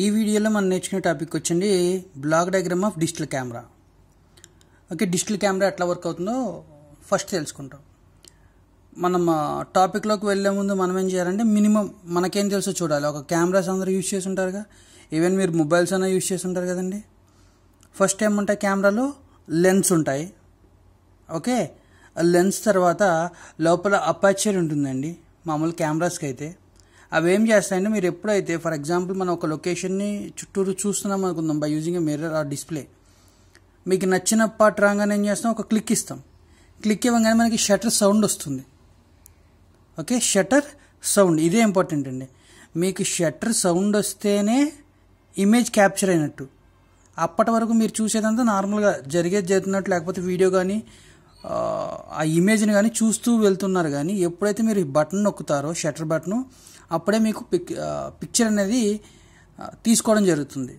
ఈ వీడియోలో మనం నేర్చుకునే టాపిక్ వచ్చింది block diagram of digital camera okay digital camera ఎట్లా వర్క్ అవుతుందో ఫస్ట్ తెలుసుకుంటాం మనం టాపిక్లోకి వెళ్ళే ముందు మనం ఏం చేయాలంటే మినిమం మనకేం తెలుసో చూడాలి ఒక కెమెరాస్ అందరూ యూజ్ చేసి ఉంటారుగా ఈవెన్ మీరు మొబైల్స్ అయినా యూజ్ చేసి ఉంటారు కదండి ఫస్ట్ ఏమంటాయి కెమెరాలో లెన్స్ ఉంటాయి ఓకే లెన్స్ తర్వాత లోపల అపాచర్ ఉంటుందండి మామూలు కెమెరాస్కి అయితే అవి ఏం చేస్తాయంటే మీరు ఎప్పుడైతే ఫర్ ఎగ్జాంపుల్ మనం ఒక లొకేషన్ని చుట్టూరు చూస్తున్నాం అనుకుందాం by using a mirror or display మీకు నచ్చిన పార్ట్ రాగానే ఏం చేస్తాం ఒక క్లిక్ ఇస్తాం క్లిక్ ఇవ్వగానే మనకి షటర్ సౌండ్ వస్తుంది ఓకే షటర్ సౌండ్ ఇదే ఇంపార్టెంట్ అండి మీకు షటర్ సౌండ్ వస్తేనే ఇమేజ్ క్యాప్చర్ అయినట్టు అప్పటి వరకు మీరు చూసేదంతా నార్మల్గా జరిగేది జరుగుతున్నట్టు లేకపోతే వీడియో కానీ ఆ ఇమేజ్ని కానీ చూస్తూ వెళ్తున్నారు కానీ ఎప్పుడైతే మీరు బటన్ నొక్కుతారో షటర్ బటన్ అప్పుడే మీకు పిక్ పిక్చర్ అనేది తీసుకోవడం జరుగుతుంది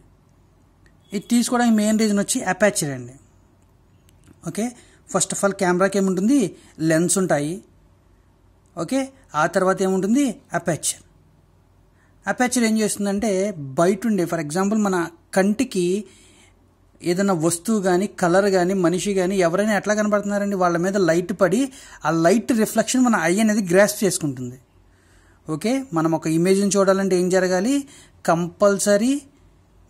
ఇది తీసుకోవడానికి మెయిన్ రీజన్ వచ్చి అపాచర్ అండి ఓకే ఫస్ట్ ఆఫ్ ఆల్ కెమెరాకి ఏముంటుంది లెన్స్ ఉంటాయి ఓకే ఆ తర్వాత ఏముంటుంది అపాచర్ అపాచర్ ఏం చేస్తుందంటే బయట ఉండే ఫర్ ఎగ్జాంపుల్ మన కంటికి ఏదైనా వస్తువు కానీ కలర్ కానీ మనిషి కానీ ఎవరైనా ఎట్లా కనబడుతున్నారండి వాళ్ళ మీద లైట్ పడి ఆ లైట్ రిఫ్లెక్షన్ మన ఐ అనేది గ్రాస్ చేసుకుంటుంది ఓకే మనం ఒక ఇమేజ్ని చూడాలంటే ఏం జరగాలి కంపల్సరీ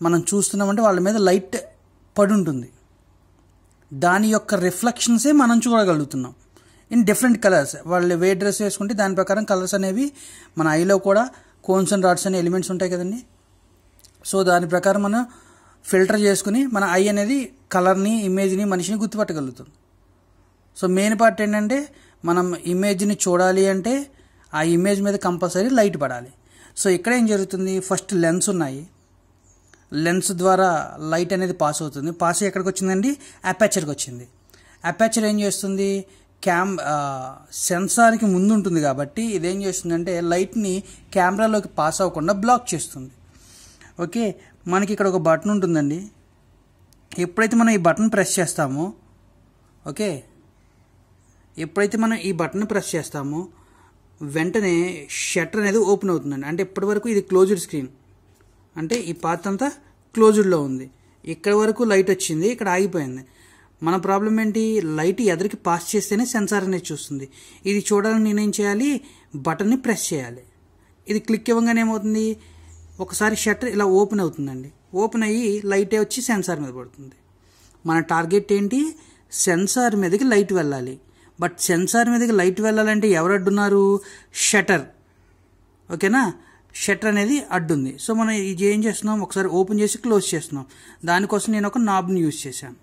మనం చూస్తున్నామంటే వాళ్ళ మీద లైట్ పడి ఉంటుంది దాని యొక్క రిఫ్లెక్షన్సే మనం చూడగలుగుతున్నాం ఇన్ డిఫరెంట్ కలర్స్ వాళ్ళు వే డ్రెస్ వేసుకుంటే దాని ప్రకారం కలర్స్ అనేవి మన ఐలో కూడా కోన్స్ అండ్ రాడ్స్ అనే ఎలిమెంట్స్ ఉంటాయి కదండి సో దాని ప్రకారం మనం ఫిల్టర్ చేసుకుని మన ఐ అనేది కలర్ని ఇమేజ్ని మనిషిని గుర్తుపట్టగలుగుతుంది సో మెయిన్ పార్ట్ ఏంటంటే మనం ఇమేజ్ని చూడాలి అంటే ఆ ఇమేజ్ మీద కంపల్సరీ లైట్ పడాలి సో ఇక్కడ ఏం జరుగుతుంది ఫస్ట్ లెన్స్ ఉన్నాయి లెన్స్ ద్వారా లైట్ అనేది పాస్ అవుతుంది పాస్ ఎక్కడికి వచ్చిందండి అపాచర్కి వచ్చింది అపాచర్ ఏం చేస్తుంది క్యామ్ సెన్సార్కి ముందు ఉంటుంది కాబట్టి ఇదేం చేస్తుందంటే లైట్ని కెమెరాలోకి పాస్ అవ్వకుండా బ్లాక్ చేస్తుంది ఓకే మనకి ఇక్కడ ఒక బటన్ ఉంటుందండి ఎప్పుడైతే మనం ఈ బటన్ ప్రెస్ చేస్తామో ఓకే ఎప్పుడైతే మనం ఈ బటన్ ప్రెస్ చేస్తామో వెంటనే షట్టర్ అనేది ఓపెన్ అవుతుందండి అంటే ఇప్పటివరకు ఇది క్లోజ్డ్ స్క్రీన్ అంటే ఈ పాత్ర అంతా క్లోజ్డ్లో ఉంది ఇక్కడ వరకు లైట్ వచ్చింది ఇక్కడ ఆగిపోయింది మన ప్రాబ్లం ఏంటి లైట్ ఎదరికి పాస్ చేస్తేనే సెన్సార్ అనేది చూస్తుంది ఇది చూడాలని నిర్ణయం చేయాలి బటన్ని ప్రెస్ చేయాలి ఇది క్లిక్ ఇవ్వగానే ఏమవుతుంది ఒకసారి షట్టర్ ఇలా ఓపెన్ అవుతుందండి ఓపెన్ అయ్యి లైటే వచ్చి సెన్సార్ మీద పడుతుంది మన టార్గెట్ ఏంటి సెన్సార్ మీదకి లైట్ వెళ్ళాలి బట్ సెన్సార్ మీదకి లైట్ వెళ్ళాలంటే ఎవరు అడ్డున్నారు షటర్ ఓకేనా షటర్ అనేది అడ్డుంది సో మనం ఇది ఏం చేస్తున్నాం ఒకసారి ఓపెన్ చేసి క్లోజ్ చేస్తున్నాం దానికోసం నేను ఒక నాబ్ని యూజ్ చేశాను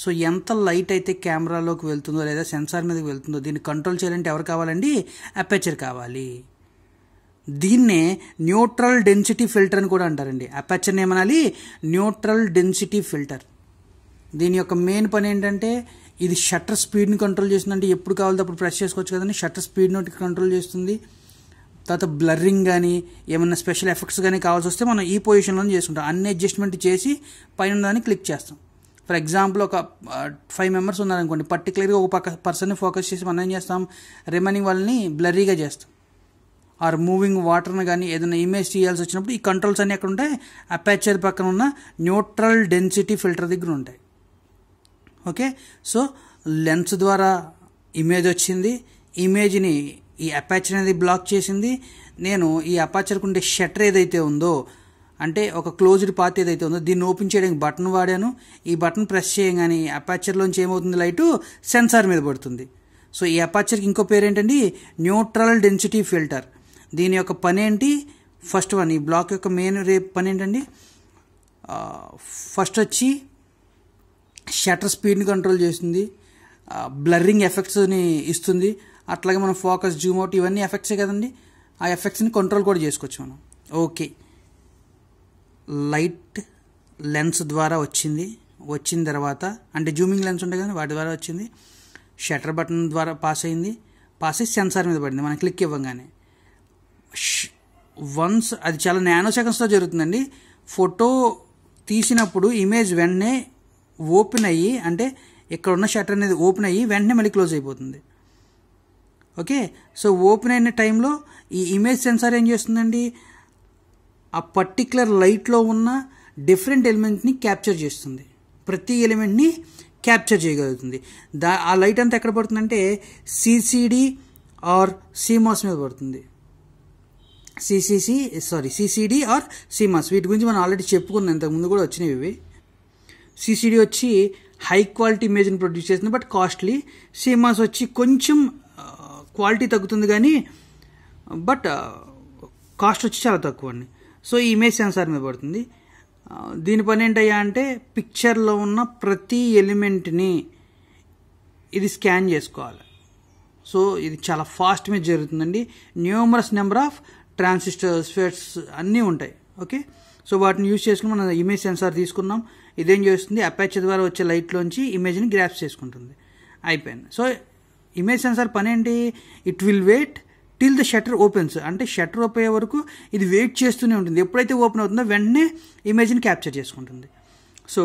సో ఎంత లైట్ అయితే కెమెరాలోకి వెళ్తుందో లేదా సెన్సార్ మీదకి వెళ్తుందో దీన్ని కంట్రోల్ చేయాలంటే ఎవరు కావాలండి అపాచర్ కావాలి దీన్నే న్యూట్రల్ డెన్సిటీ ఫిల్టర్ అని కూడా అంటారండి అపాచర్ని ఏమనాలి న్యూట్రల్ డెన్సిటీ ఫిల్టర్ దీని యొక్క మెయిన్ పని ఏంటంటే ఇది షట్టర్ స్పీడ్ని కంట్రోల్ అంటే ఎప్పుడు కావాలంటే అప్పుడు ప్రెస్ చేసుకోవచ్చు కదండి షట్టర్ స్పీడ్ నోటి కంట్రోల్ చేస్తుంది తర్వాత బ్లర్రింగ్ కానీ ఏమైనా స్పెషల్ ఎఫెక్ట్స్ కానీ కావాల్సి వస్తే మనం ఈ పొజిషన్లోనే చేసుకుంటాం అన్ని అడ్జస్ట్మెంట్ చేసి పైన దాన్ని క్లిక్ చేస్తాం ఫర్ ఎగ్జాంపుల్ ఒక ఫైవ్ మెంబర్స్ ఉన్నారనుకోండి పర్టికులర్గా ఒక పక్క పర్సన్ని ఫోకస్ చేసి మనం ఏం చేస్తాం రిమైనింగ్ వాళ్ళని బ్లర్రీగా చేస్తాం ఆర్ మూవింగ్ వాటర్ని కానీ ఏదైనా ఇమేజ్ చేయాల్సి వచ్చినప్పుడు ఈ కంట్రోల్స్ అన్నీ ఎక్కడ ఉంటాయి అపాచర్ పక్కన ఉన్న న్యూట్రల్ డెన్సిటీ ఫిల్టర్ దగ్గర ఉంటాయి ఓకే సో లెన్స్ ద్వారా ఇమేజ్ వచ్చింది ఇమేజ్ని ఈ అపాచర్ అనేది బ్లాక్ చేసింది నేను ఈ అపాచర్కు ఉండే షట్టర్ ఏదైతే ఉందో అంటే ఒక క్లోజ్డ్ పాత్ ఏదైతే ఉందో దీన్ని ఓపెన్ చేయడానికి బటన్ వాడాను ఈ బటన్ ప్రెస్ చేయగానే అపాచర్లోంచి ఏమవుతుంది లైటు సెన్సార్ మీద పడుతుంది సో ఈ అపాచర్కి ఇంకో పేరు ఏంటండి న్యూట్రల్ డెన్సిటీ ఫిల్టర్ దీని యొక్క పని ఏంటి ఫస్ట్ వన్ ఈ బ్లాక్ యొక్క మెయిన్ రే పని ఏంటండి ఫస్ట్ వచ్చి షటర్ స్పీడ్ని కంట్రోల్ చేస్తుంది బ్లర్రింగ్ ఎఫెక్ట్స్ని ఇస్తుంది అట్లాగే మనం ఫోకస్ జూమ్ అవుట్ ఇవన్నీ ఎఫెక్ట్సే కదండి ఆ ఎఫెక్ట్స్ని కంట్రోల్ కూడా చేసుకోవచ్చు మనం ఓకే లైట్ లెన్స్ ద్వారా వచ్చింది వచ్చిన తర్వాత అంటే జూమింగ్ లెన్స్ ఉంటాయి కదండి వాటి ద్వారా వచ్చింది షటర్ బటన్ ద్వారా పాస్ అయింది పాస్ అయ్యి సెన్సార్ మీద పడింది మనం క్లిక్ ఇవ్వగానే వన్స్ అది చాలా నానో సెకండ్స్తో జరుగుతుందండి ఫోటో తీసినప్పుడు ఇమేజ్ వెంటనే ఓపెన్ అయ్యి అంటే ఇక్కడ ఉన్న షట్టర్ అనేది ఓపెన్ అయ్యి వెంటనే మళ్ళీ క్లోజ్ అయిపోతుంది ఓకే సో ఓపెన్ అయిన టైంలో ఈ ఇమేజ్ సెన్సార్ ఏం చేస్తుందండి ఆ పర్టిక్యులర్ లైట్లో ఉన్న డిఫరెంట్ ఎలిమెంట్ని క్యాప్చర్ చేస్తుంది ప్రతి ఎలిమెంట్ని క్యాప్చర్ చేయగలుగుతుంది దా ఆ లైట్ అంతా ఎక్కడ పడుతుందంటే సిసిడి ఆర్ సిమాస్ మీద పడుతుంది CCC sorry CCD or CMOS వీటి గురించి మనం ఆల్రెడీ చెప్పుకున్నాం ఇంతకుముందు కూడా వచ్చినవి ఇవి సిసిడి వచ్చి హై క్వాలిటీ ఇమేజ్ని ప్రొడ్యూస్ చేస్తుంది బట్ కాస్ట్లీ సిమాస్ వచ్చి కొంచెం క్వాలిటీ తగ్గుతుంది కానీ బట్ కాస్ట్ వచ్చి చాలా తక్కువ అండి సో ఈ ఇమేజ్ సెన్సార్ మీద పడుతుంది దీని పని ఏంటయ్యా అంటే పిక్చర్లో ఉన్న ప్రతి ఎలిమెంట్ని ఇది స్కాన్ చేసుకోవాలి సో ఇది చాలా ఫాస్ట్ మీద జరుగుతుందండి న్యూమరస్ నెంబర్ ఆఫ్ ట్రాన్సిస్టర్ స్వేట్స్ అన్నీ ఉంటాయి ఓకే సో వాటిని యూజ్ చేసుకుని మనం ఇమేజ్ సెన్సార్ తీసుకున్నాం ఇదేం చేస్తుంది అపాచ్ ద్వారా వచ్చే లైట్లోంచి ఇమేజ్ని గ్రాప్ చేసుకుంటుంది అయిపోయింది సో ఇమేజ్ సెన్సార్ పని ఏంటి it will wait till the shutter opens అంటే షటర్ ఓపెన్ అయ్యే వరకు ఇది వెయిట్ చేస్తూనే ఉంటుంది ఎప్పుడైతే ఓపెన్ అవుతుందో వెంటనే ఇమేజ్ని క్యాప్చర్ చేసుకుంటుంది సో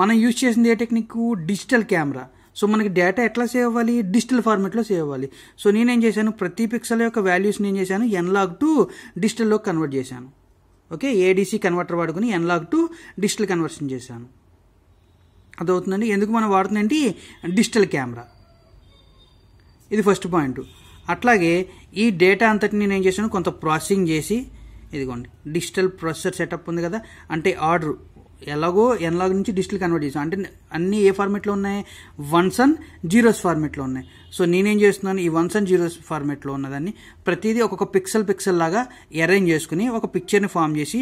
మనం యూజ్ చేసింది a technique digital camera so మనకి డేటా ఎట్లా సేవ్ అవ్వాలి డిజిటల్ ఫార్మాట్లో సేవ్ అవ్వాలి సో నేనేం చేశాను ప్రతి పిక్సల్ యొక్క వాల్యూస్ నేను చేశాను ఎన్లాగ్ టు డిజిటల్లో కన్వర్ట్ చేశాను ఓకే ఏడీసీ కన్వర్టర్ వాడుకుని ఎన్లాగ్ టు డిజిటల్ కన్వర్షన్ చేశాను అదవుతుందండి ఎందుకు మనం వాడుతుందంటే డిజిటల్ కెమెరా ఇది ఫస్ట్ పాయింట్ అట్లాగే ఈ డేటా అంతటిని నేను చేశాను కొంత ప్రాసెసింగ్ చేసి ఇదిగోండి డిజిటల్ ప్రొసెసర్ సెటప్ ఉంది కదా అంటే ఆర్డర్ ఎలాగో ఎన్లాగ్ నుంచి డిజిటల్ కన్వర్ట్ చేసాం అంటే అన్ని ఏ ఫార్మేట్లో ఉన్నాయి వన్స్ అండ్ జీరోస్ ఫార్మేట్లో ఉన్నాయి సో నేనేం చేస్తున్నాను ఈ వన్స్ అండ్ జీరోస్ ఫార్మేట్లో ఉన్నదాన్ని ప్రతిదీ ఒక్కొక్క పిక్సెల్ పిక్సెల్ లాగా అరేంజ్ చేసుకుని ఒక పిక్చర్ని ఫామ్ చేసి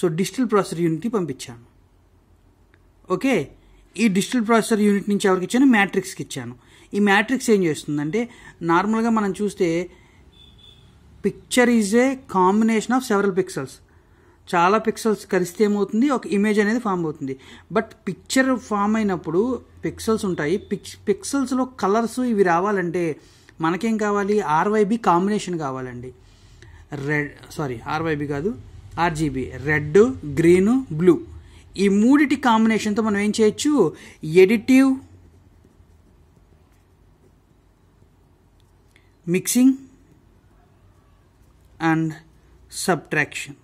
సో డిజిటల్ ప్రాసెసర్ యూనిట్కి పంపించాను ఓకే ఈ డిజిటల్ ప్రాసెసర్ యూనిట్ నుంచి ఎవరికి ఇచ్చాను మ్యాట్రిక్స్కి ఇచ్చాను ఈ మ్యాట్రిక్స్ ఏం చేస్తుందంటే నార్మల్గా మనం చూస్తే picture is a combination of several pixels చాలా పిక్సెల్స్ కలిస్తే ఏమవుతుంది ఒక ఇమేజ్ అనేది ఫామ్ అవుతుంది బట్ పిక్చర్ ఫామ్ అయినప్పుడు పిక్సెల్స్ ఉంటాయి పిక్స్ పిక్సెల్స్లో కలర్స్ ఇవి రావాలంటే మనకేం కావాలి ఆర్వైబి కాంబినేషన్ కావాలండి రెడ్ సారీ ఆర్వైబి కాదు ఆర్జీబీ రెడ్ గ్రీన్ బ్లూ ఈ మూడిటి కాంబినేషన్తో మనం ఏం చేయొచ్చు additive mixing and subtraction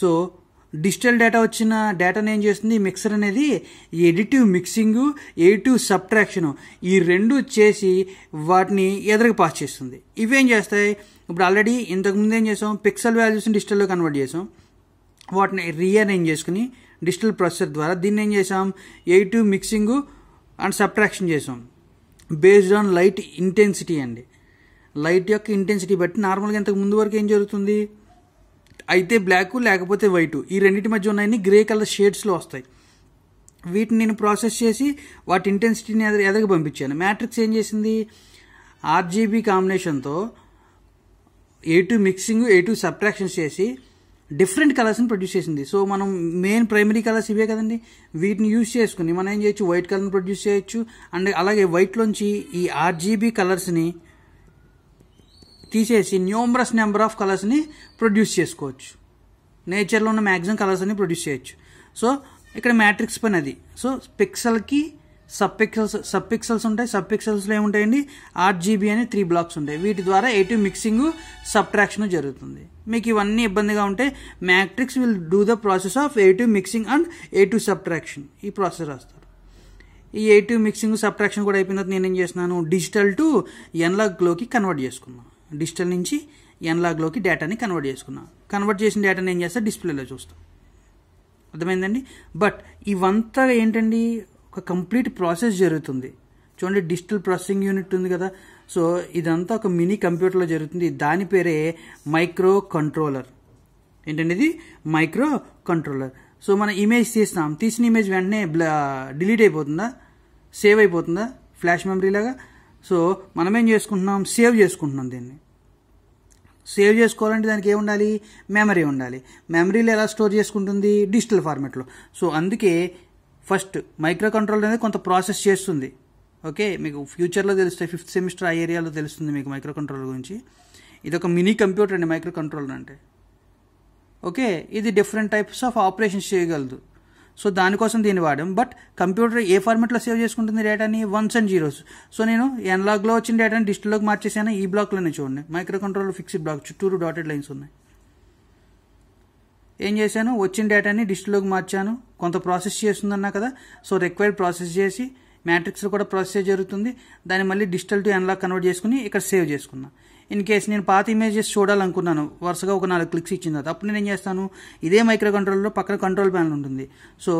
so digital data వచ్చిన డేటాను ఏం చేస్తుంది మిక్సర్ అనేది ఎడిటివ్ మిక్సింగ్ ఎడిటివ్ సబ్ట్రాక్షన్ ఈ రెండు చేసి వాటిని ఎదురుకు పాస్ చేస్తుంది ఇవేం చేస్తాయి ఇప్పుడు ఆల్రెడీ ఇంతకుముందు ఏం చేసాం పిక్సల్ వాల్యూస్ని డిజిటల్లో కన్వర్ట్ చేసాం వాటిని రీఅరేంజ్ చేసుకుని డిజిటల్ ప్రాసెసర్ ద్వారా దీన్ని ఏం చేసాం ఎయిటివ్ మిక్సింగ్ అండ్ సబ్ట్రాక్షన్ చేసాం బేస్డ్ ఆన్ లైట్ ఇంటెన్సిటీ అండి లైట్ యొక్క ఇంటెన్సిటీ బట్టి నార్మల్గా ఇంతకు ముందు వరకు ఏం జరుగుతుంది అయితే బ్లాక్ లేకపోతే వైట్ ఈ రెండింటి మధ్య ఉన్నాయని గ్రే కలర్ షేడ్స్లో వస్తాయి వీటిని నేను ప్రాసెస్ చేసి వాటి ఇంటెన్సిటీని ఎదగ పంపించాను మ్యాట్రిక్స్ ఏం చేసింది ఆర్జీబీ కాంబినేషన్తో additive mixing additive subtractions చేసి డిఫరెంట్ కలర్స్ని ప్రొడ్యూస్ చేసింది సో మనం మెయిన్ ప్రైమరీ కలర్స్ ఇవే కదండి వీటిని యూజ్ చేసుకుని మనం ఏం చేయొచ్చు వైట్ కలర్ని ప్రొడ్యూస్ చేయొచ్చు అండ్ అలాగే వైట్లోంచి ఈ ఆర్జీబీ కలర్స్ని తీసేసి న్యూమరస్ నెంబర్ ఆఫ్ కలర్స్ని ప్రొడ్యూస్ చేసుకోవచ్చు నేచర్లో ఉన్న మ్యాక్సిమం కలర్స్ అన్ని ప్రొడ్యూస్ చేయొచ్చు సో ఇక్కడ మ్యాట్రిక్స్ పని అది సో పిక్సల్కి సబ్ పిక్సల్స్ సబ్ పిక్సల్స్ ఉంటాయి సబ్ పిక్సల్స్లో ఏముంటాయండి జీబీ అని త్రీ బ్లాక్స్ ఉంటాయి వీటి ద్వారా ఎటు మిక్సింగ్ సబ్ట్రాక్షన్ జరుగుతుంది మీకు ఇవన్నీ ఇబ్బందిగా ఉంటే matrix will do the process of a mixing and additive subtraction ఈ ప్రాసెస్ రాస్తారు ఈ ఏ టు మిక్సింగ్ సబ్ట్రాక్షన్ కూడా అయిపోయిన తర్వాత నేనేం చేస్తున్నాను డిజిటల్ టు ఎన్లాగ్లోకి కన్వర్ట్ చేసుకున్నాను డిజిటల్ నుంచి ఎన్లాగ్లోకి డేటాని కన్వర్ట్ చేసుకున్నాం కన్వర్ట్ చేసిన డేటాని ఏం చేస్తా డిస్ప్లేలో చూస్తాం అర్థమైందండి బట్ ఇవంతా ఏంటండి ఒక కంప్లీట్ ప్రాసెస్ జరుగుతుంది చూడండి డిజిటల్ ప్రాసెసింగ్ యూనిట్ ఉంది కదా సో ఇదంతా ఒక మినీ కంప్యూటర్లో జరుగుతుంది దాని పేరే మైక్రో కంట్రోలర్ ఏంటండి ఇది మైక్రో కంట్రోలర్ సో మనం ఇమేజ్ తీస్తాం తీసిన ఇమేజ్ వెంటనే డిలీట్ అయిపోతుందా సేవ్ అయిపోతుందా ఫ్లాష్ మెమరీ లాగా సో మనమేం చేసుకుంటున్నాం సేవ్ చేసుకుంటున్నాం దీన్ని సేవ్ చేసుకోవాలంటే దానికి ఏముండాలి మెమరీ ఉండాలి మెమరీలో ఎలా స్టోర్ చేసుకుంటుంది డిజిటల్ ఫార్మాట్లో సో అందుకే ఫస్ట్ మైక్రో కంట్రోల్ అనేది కొంత ప్రాసెస్ చేస్తుంది ఓకే మీకు ఫ్యూచర్లో తెలుస్తాయి ఫిఫ్త్ సెమిస్టర్ ఆ ఏరియాలో తెలుస్తుంది మీకు మైక్రో కంట్రోల్ గురించి ఇది ఒక మినీ కంప్యూటర్ అండి మైక్రో కంట్రోల్ అంటే ఓకే ఇది డిఫరెంట్ టైప్స్ ఆఫ్ ఆపరేషన్స్ చేయగలదు సో దానికోసం దీన్ని వాడాం బట్ కంప్యూటర్ ఏ ఫార్మాట్లో సేవ్ చేసుకుంటుంది డేటాని వన్స్ అండ్ జీరోస్ సో నేను ఎన్లాగ్లో వచ్చిన డేటాని డిజిటల్లోకి మార్చేసాను ఈ బ్లాక్లోనే చూడండి మైక్రో కంట్రోల్ ఫిక్స్డ్ బ్లాక్ చుట్టూరు డాటెడ్ లైన్స్ ఉన్నాయి ఏం చేశాను వచ్చిన డేటాని డిజిటల్లోకి మార్చాను కొంత ప్రాసెస్ చేస్తుందన్నా కదా సో రిక్వైర్డ్ ప్రాసెస్ చేసి మ్యాట్రిక్స్లో కూడా ప్రాసెస్ జరుగుతుంది దాన్ని మళ్ళీ డిజిటల్ టు ఎన్లాగ్ కన్వర్ట్ చేసుకుని ఇక్కడ సేవ్ చేసుకున్నాను ఇన్ కేస్ నేను పాత ఇమేజెస్ చూడాలనుకున్నాను వరుసగా ఒక నాలుగు క్లిక్స్ ఇచ్చింది అది అప్పుడు నేను ఏం చేస్తాను ఇదే మైక్రో కంట్రోల్లో పక్కన కంట్రోల్ ప్యానల్ ఉంటుంది సో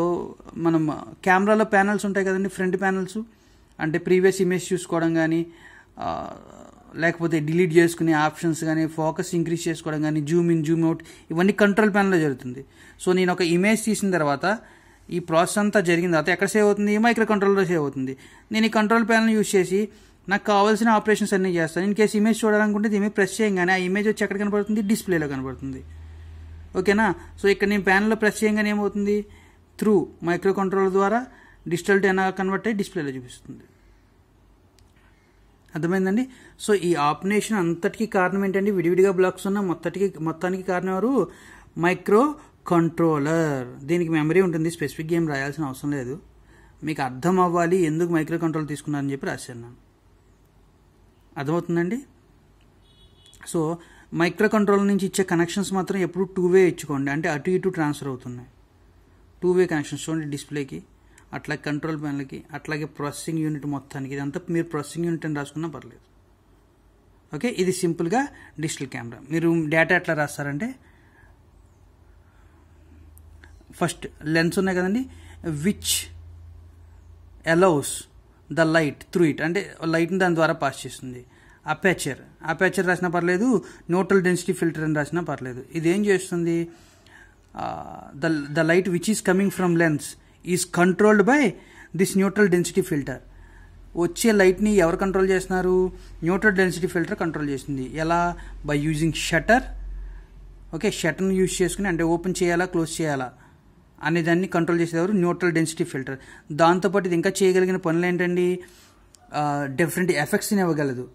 మనం కెమెరాలో ప్యానల్స్ ఉంటాయి కదండి ఫ్రంట్ ప్యానల్స్ అంటే ప్రీవియస్ ఇమేజ్ చూసుకోవడం కానీ లేకపోతే డిలీట్ చేసుకునే ఆప్షన్స్ కానీ ఫోకస్ ఇంక్రీజ్ చేసుకోవడం కానీ జూమ్ ఇన్ జూమ్ అవుట్ ఇవన్నీ కంట్రోల్ ప్యానల్లో జరుగుతుంది సో నేను ఒక ఇమేజ్ తీసిన తర్వాత ఈ ప్రాసెస్ అంతా జరిగిన తర్వాత ఎక్కడ సేవ్ అవుతుంది ఈ మైక్రో కంట్రోల్లో సేవ్ అవుతుంది నేను ఈ కంట్రోల్ ప్యానల్ యూజ్ చేసి నాకు కావాల్సిన ఆపరేషన్స్ అన్నీ చేస్తాను ఇన్ కేసు ఇమేజ్ చూడాలనుకుంటే ఇమేజ్ మీద ప్రెస్ చేయగానే ఆ ఇమేజ్ వచ్చి ఎక్కడ కనబడుతుంది డిస్ప్లేలో కనబడుతుంది ఓకేనా సో ఇక్కడ నేను ప్యానల్లో ప్రెస్ చేయగానే ఏమవుతుంది త్రూ మైక్రో కంట్రోలర్ ద్వారా డిజిటల్ డేనా కన్వర్ట్ అయ్యి డిస్ప్లేలో చూపిస్తుంది అర్థమైందండి సో ఈ ఆపరేషన్ అంతటికి కారణం ఏంటంటే విడివిడిగా బ్లాక్స్ ఉన్న మొత్తటికి మొత్తానికి కారణం ఎవరు మైక్రో కంట్రోలర్ దీనికి మెమరీ ఉంటుంది స్పెసిఫిక్ గేమ్ రాయాల్సిన అవసరం లేదు మీకు అర్థం అవ్వాలి ఎందుకు మైక్రో కంట్రోల్ తీసుకున్నారని చెప్పి రాశాను నేను అర్థమవుతుందండి సో మైక్రో కంట్రోల్ నుంచి ఇచ్చే కనెక్షన్స్ మాత్రం ఎప్పుడు టూ వే ఇచ్చుకోండి అంటే అటు ఇటు ట్రాన్స్ఫర్ అవుతున్నాయి టూ వే కనెక్షన్స్ చూడండి డిస్ప్లేకి అట్లాగే కంట్రోల్ ప్యానల్కి అట్లాగే ప్రాసెసింగ్ యూనిట్ మొత్తానికి ఇదంతా మీరు ప్రాసెసింగ్ యూనిట్ అని రాసుకున్నా పర్లేదు ఓకే ఇది సింపుల్గా డిజిటల్ కెమెరా మీరు డేటా ఎట్లా రాస్తారంటే ఫస్ట్ లెన్స్ ఉన్నాయి కదండి which allows the light through it అంటే లైట్ని దాని ద్వారా పాస్ చేస్తుంది అపాచర్ అపాచర్ రాసినా పర్లేదు న్యూట్రల్ డెన్సిటీ ఫిల్టర్ అని రాసినా పర్లేదు ఇది ఏం చేస్తుంది the the light which is coming from lens is controlled by this neutral density filter వచ్చే లైట్ని ఎవరు కంట్రోల్ చేస్తున్నారు న్యూట్రల్ డెన్సిటీ ఫిల్టర్ కంట్రోల్ చేస్తుంది ఎలా బై యూజింగ్ షటర్ ఓకే షటర్ని యూజ్ చేసుకుని అంటే ఓపెన్ చేయాలా క్లోజ్ చేయాలా అనే దాన్ని కంట్రోల్ చేసేవారు న్యూట్రల్ డెన్సిటీ ఫిల్టర్ దాంతోపాటు ఇది ఇంకా చేయగలిగిన పనులు ఏంటండి డిఫరెంట్ ఎఫెక్ట్స్ని ఇవ్వగలదు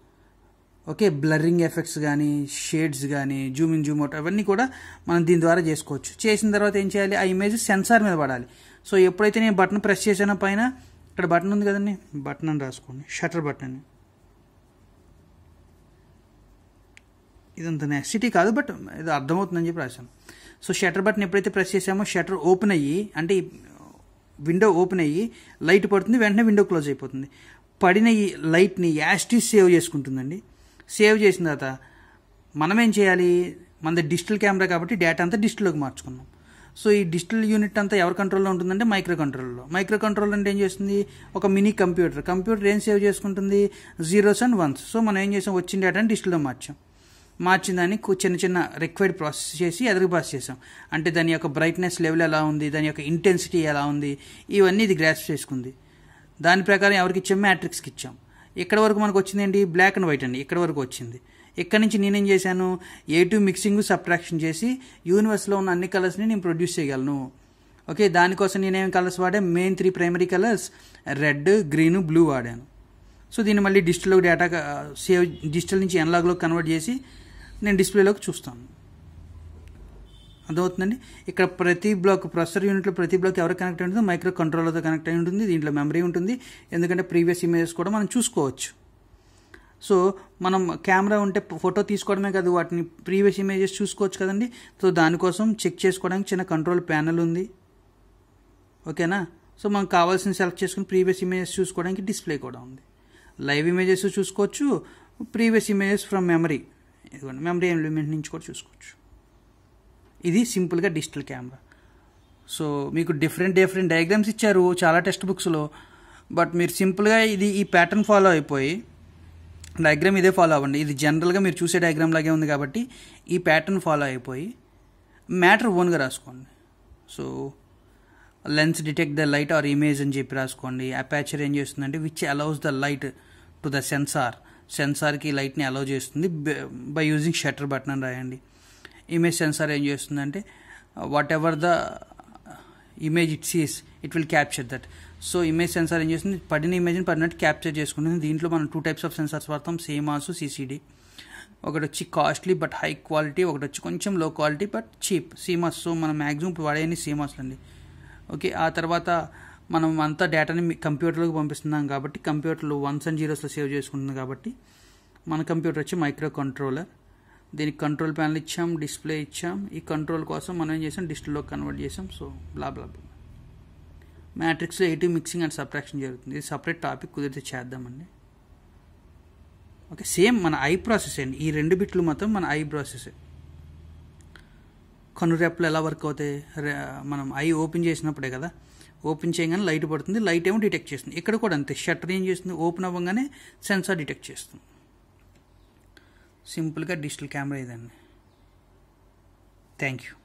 ఓకే బ్లరింగ్ ఎఫెక్ట్స్ కానీ షేడ్స్ కానీ జూమ్ ఇన్ జూమ్ అవుట్ అవన్నీ కూడా మనం దీని ద్వారా చేసుకోవచ్చు చేసిన తర్వాత ఏం చేయాలి ఆ ఇమేజ్ సెన్సార్ మీద పడాలి సో ఎప్పుడైతే నేను బటన్ ప్రెస్ చేసానో పైన ఇక్కడ బటన్ ఉంది కదండి బటన్ అని రాసుకోండి షటర్ బటన్ ఇదంత నెక్సిటీ కాదు బట్ ఇది అర్థమవుతుందని చెప్పి రాశాను సో షటర్ బటన్ ఎప్పుడైతే ప్రెస్ చేసామో షటర్ ఓపెన్ అయ్యి అంటే విండో ఓపెన్ అయ్యి లైట్ పడుతుంది వెంటనే విండో క్లోజ్ అయిపోతుంది పడిన ఈ లైట్ని యాస్టీ సేవ్ చేసుకుంటుందండి సేవ్ చేసిన తర్వాత మనం ఏం చేయాలి మనది డిజిటల్ కెమెరా కాబట్టి డేటా అంతా డిజిటల్లోకి మార్చుకున్నాం సో ఈ డిజిటల్ యూనిట్ అంతా ఎవరి కంట్రోల్లో ఉంటుందంటే మైక్రో కంట్రోల్లో మైక్రో కంట్రోల్ అంటే ఏం చేస్తుంది ఒక మినీ కంప్యూటర్ కంప్యూటర్ ఏం సేవ్ చేసుకుంటుంది జీరోస్ అండ్ వన్స్ సో మనం ఏం చేసాం వచ్చిన డేటాని డిజిటల్లో మార్చాం మార్చిన దాన్ని చిన్న చిన్న రిక్వైర్డ్ ప్రాసెస్ చేసి ఎదురు పాస్ చేసాం అంటే దాని యొక్క బ్రైట్నెస్ లెవెల్ ఎలా ఉంది దాని యొక్క ఇంటెన్సిటీ ఎలా ఉంది ఇవన్నీ ఇది గ్రాస్ చేసుకుంది దాని ప్రకారం ఎవరికి ఇచ్చాం మ్యాట్రిక్స్కి ఇచ్చాం ఇక్కడ వరకు మనకు వచ్చింది ఏంటి బ్లాక్ అండ్ వైట్ అండి ఇక్కడ వరకు వచ్చింది ఇక్కడ నుంచి నేనేం చేశాను ఏ టూ మిక్సింగ్ సబ్ట్రాక్షన్ చేసి యూనివర్స్లో ఉన్న అన్ని కలర్స్ని నేను ప్రొడ్యూస్ చేయగలను ఓకే దానికోసం నేనేం కలర్స్ వాడా main three primary colours red green blue వాడాను సో దీన్ని మళ్ళీ డిజిటల్ డేటా సేవ్ డిజిటల్ నుంచి ఎన్లాగ్లో కన్వర్ట్ చేసి నేను డిస్ప్లేలోకి చూస్తాను అర్థమవుతుందండి ఇక్కడ ప్రతి బ్లాక్ ప్రొసెసర్ యూనిట్లో ప్రతి బ్లాక్ ఎవరు కనెక్ట్ అయి ఉంటుందో మైక్రో కంట్రోలర్తో కనెక్ట్ అయి ఉంటుంది దీంట్లో మెమరీ ఉంటుంది ఎందుకంటే ప్రీవియస్ ఇమేజెస్ కూడా మనం చూసుకోవచ్చు సో మనం కెమెరా ఉంటే ఫోటో తీసుకోవడమే కాదు వాటిని ప్రీవియస్ ఇమేజెస్ చూసుకోవచ్చు కదండి సో దానికోసం చెక్ చేసుకోవడానికి చిన్న కంట్రోల్ ప్యానల్ ఉంది ఓకేనా సో మనకు కావాల్సిన సెలెక్ట్ చేసుకుని ప్రీవియస్ ఇమేజెస్ చూసుకోవడానికి డిస్ప్లే కూడా ఉంది లైవ్ ఇమేజెస్ చూసుకోవచ్చు ప్రీవియస్ ఇమేజెస్ ఫ్రమ్ మెమరీ ఇదిగోండి మెమరీ ఎలిమెంట్ నుంచి కూడా చూసుకోవచ్చు ఇది సింపుల్గా డిజిటల్ కెమెరా సో మీకు డిఫరెంట్ డిఫరెంట్ డయాగ్రామ్స్ ఇచ్చారు చాలా టెక్స్ట్ బుక్స్లో బట్ మీరు సింపుల్గా ఇది ఈ ప్యాటర్న్ ఫాలో అయిపోయి డయాగ్రామ్ ఇదే ఫాలో అవ్వండి ఇది జనరల్గా మీరు చూసే డయాగ్రామ్ లాగే ఉంది కాబట్టి ఈ ప్యాటర్న్ ఫాలో అయిపోయి మ్యాటర్ ఓన్గా రాసుకోండి so lens detect the light or image అని చెప్పి రాసుకోండి అపాచర్ ఏం చేస్తుందంటే which allows the light to the sensor సెన్సార్కి లైట్ని అలౌ చేస్తుంది బై యూజింగ్ షట్టర్ బటన్ అని రాయండి ఇమేజ్ సెన్సార్ ఏం చేస్తుందంటే whatever the image it sees it will capture that so image sensor ఏం చేస్తుంది పడిన ఇమేజ్ని పడినట్టు క్యాప్చర్ చేసుకుంటుంది దీంట్లో మనం టూ టైప్స్ ఆఫ్ సెన్సార్స్ వాడతాం ఆసు సిసిడి ఒకటి వచ్చి కాస్ట్లీ బట్ హై క్వాలిటీ ఒకటి వచ్చి కొంచెం low quality but cheap CMOS so మనం మ్యాక్సిమం వాడేయని సీమాస్లు అండి ఓకే ఆ తర్వాత మనం అంతా డేటాని కంప్యూటర్లోకి పంపిస్తున్నాం కాబట్టి కంప్యూటర్లు వన్స్ అండ్ జీరోస్లో సేవ్ చేసుకుంటుంది కాబట్టి మన కంప్యూటర్ వచ్చి మైక్రో కంట్రోలర్ దీనికి కంట్రోల్ ప్యానల్ ఇచ్చాం డిస్ప్లే ఇచ్చాం ఈ కంట్రోల్ కోసం మనం ఏం చేసాం డిజిటల్లోకి కన్వర్ట్ చేసాం so blah blah matrix additive mixing and subtraction జరుగుతుంది ఇది సపరేట్ టాపిక్ కుదిరితే చేద్దామండి ఓకే సేమ్ మన ఐ ప్రాసెస్ అండి ఈ రెండు బిట్లు మాత్రం మన ఐ ప్రాసెస్ కనురేపలు ఎలా వర్క్ అవుతాయి మనం ఐ ఓపెన్ చేసినప్పుడే కదా ఓపెన్ చేయగానే లైట్ పడుతుంది లైట్ ఏమో డిటెక్ట్ చేస్తుంది ఇక్కడ కూడా అంతే షట్టర్ ఏం చేస్తుంది ఓపెన్ అవ్వగానే సెన్సార్ డిటెక్ట్ చేస్తుంది సింపుల్గా డిజిటల్ కెమెరా ఇదండి థ్యాంక్ యూ